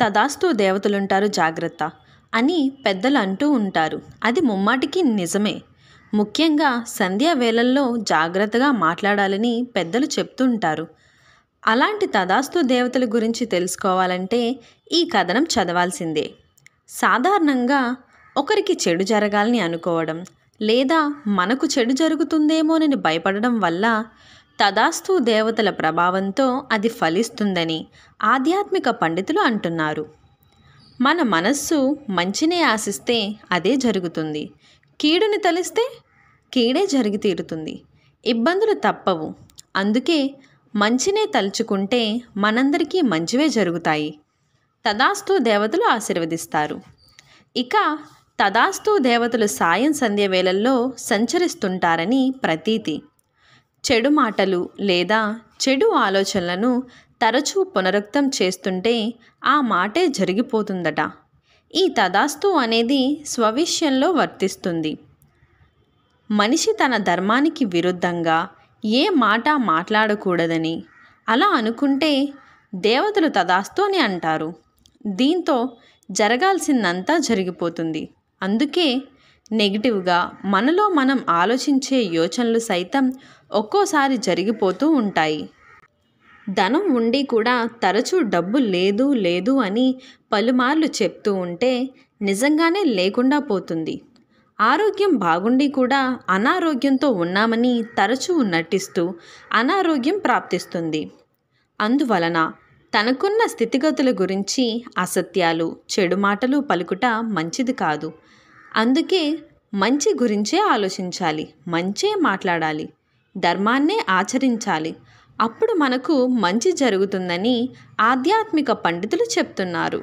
తదాస్తు దేవతలుంటారు జాగ్రత్త అని పెద్దలు అంటూ ఉంటారు అది ముమ్మాటికి నిజమే ముఖ్యంగా సంధ్యా వేళల్లో జాగ్రత్తగా మాట్లాడాలని పెద్దలు చెప్తుంటారు అలాంటి తదాస్తు దేవతల గురించి తెలుసుకోవాలంటే ఈ కథనం చదవాల్సిందే సాధారణంగా ఒకరికి చెడు జరగాలని అనుకోవడం లేదా మనకు చెడు జరుగుతుందేమోనని భయపడడం వల్ల తదాస్తు దేవతల ప్రభావంతో అది ఫలిస్తుందని ఆధ్యాత్మిక పండితులు అంటున్నారు మన మనస్సు మంచినే ఆశిస్తే అదే జరుగుతుంది కీడుని తలిస్తే కీడే జరిగి తీరుతుంది ఇబ్బందులు తప్పవు అందుకే మంచినే తలుచుకుంటే మనందరికీ మంచివే జరుగుతాయి తదాస్తు దేవతలు ఆశీర్వదిస్తారు ఇక తదాస్తు దేవతలు సాయం సంధ్య వేళల్లో సంచరిస్తుంటారని ప్రతీతి చెడు మాటలు లేదా చెడు ఆలోచనలను తరచూ పునరుక్తం చేస్తుంటే ఆ మాటే జరిగిపోతుందట ఈ తదాస్తు అనేది స్వవిషయంలో వర్తిస్తుంది మనిషి తన ధర్మానికి విరుద్ధంగా ఏ మాట మాట్లాడకూడదని అలా అనుకుంటే దేవతలు తదాస్తు అని అంటారు దీంతో జరగాల్సిందంతా జరిగిపోతుంది అందుకే నెగిటివ్గా మనలో మనం ఆలోచించే యోచనలు సైతం ఒక్కోసారి జరిగిపోతూ ఉంటాయి ధనం ఉండి కూడా తరచూ డబ్బు లేదు లేదు అని పలుమార్లు చెప్తూ ఉంటే నిజంగానే లేకుండా పోతుంది ఆరోగ్యం బాగుండి కూడా అనారోగ్యంతో ఉన్నామని తరచూ నటిస్తూ అనారోగ్యం ప్రాప్తిస్తుంది అందువలన తనకున్న స్థితిగతుల గురించి అసత్యాలు చెడు మాటలు పలుకుట మంచిది కాదు అందుకే మంచి గురించే ఆలోచించాలి మంచే మాట్లాడాలి ధర్మాన్నే ఆచరించాలి అప్పుడు మనకు మంచి జరుగుతుందని ఆధ్యాత్మిక పండితులు చెప్తున్నారు